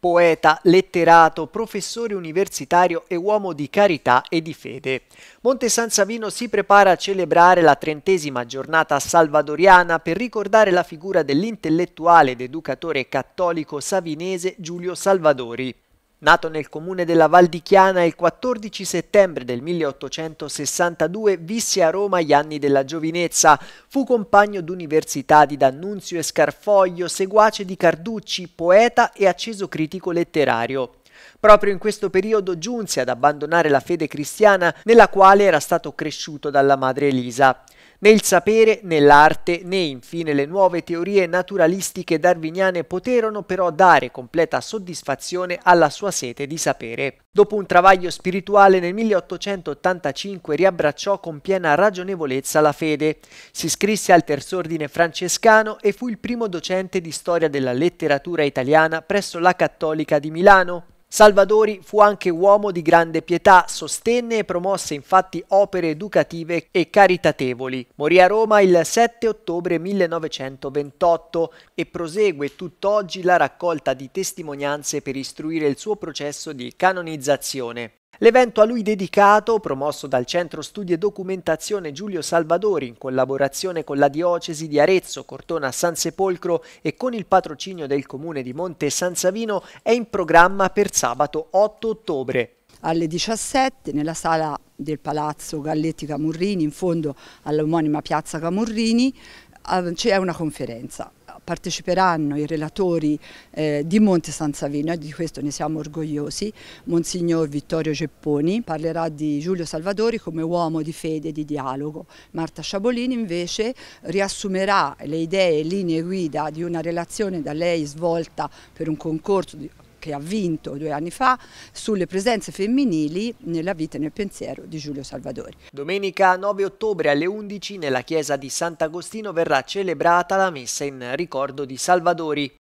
poeta, letterato, professore universitario e uomo di carità e di fede. Monte San Savino si prepara a celebrare la trentesima giornata salvadoriana per ricordare la figura dell'intellettuale ed educatore cattolico savinese Giulio Salvadori. Nato nel comune della Val di Chiana il 14 settembre del 1862, visse a Roma gli anni della giovinezza. Fu compagno d'università di D'Annunzio e Scarfoglio, seguace di Carducci, poeta e acceso critico letterario. Proprio in questo periodo giunse ad abbandonare la fede cristiana nella quale era stato cresciuto dalla madre Elisa. Né il sapere, né l'arte, né infine le nuove teorie naturalistiche darwiniane poterono però dare completa soddisfazione alla sua sete di sapere. Dopo un travaglio spirituale nel 1885 riabbracciò con piena ragionevolezza la fede, si iscrisse al terz'ordine francescano e fu il primo docente di storia della letteratura italiana presso la Cattolica di Milano, Salvadori fu anche uomo di grande pietà, sostenne e promosse infatti opere educative e caritatevoli. Morì a Roma il 7 ottobre 1928 e prosegue tutt'oggi la raccolta di testimonianze per istruire il suo processo di canonizzazione. L'evento a lui dedicato, promosso dal Centro Studi e Documentazione Giulio Salvadori in collaborazione con la Diocesi di Arezzo, Cortona San Sepolcro e con il patrocinio del Comune di Monte San Savino, è in programma per sabato 8 ottobre. Alle 17 nella sala del Palazzo Galletti Camurrini, in fondo all'omonima piazza Camurrini, eh, c'è una conferenza parteciperanno i relatori eh, di Monte San Savino e di questo ne siamo orgogliosi, Monsignor Vittorio Gepponi parlerà di Giulio Salvadori come uomo di fede e di dialogo, Marta Sciabolini invece riassumerà le idee e linee guida di una relazione da lei svolta per un concorso di che ha vinto due anni fa sulle presenze femminili nella vita e nel pensiero di Giulio Salvadori. Domenica 9 ottobre alle 11 nella chiesa di Sant'Agostino verrà celebrata la messa in ricordo di Salvadori.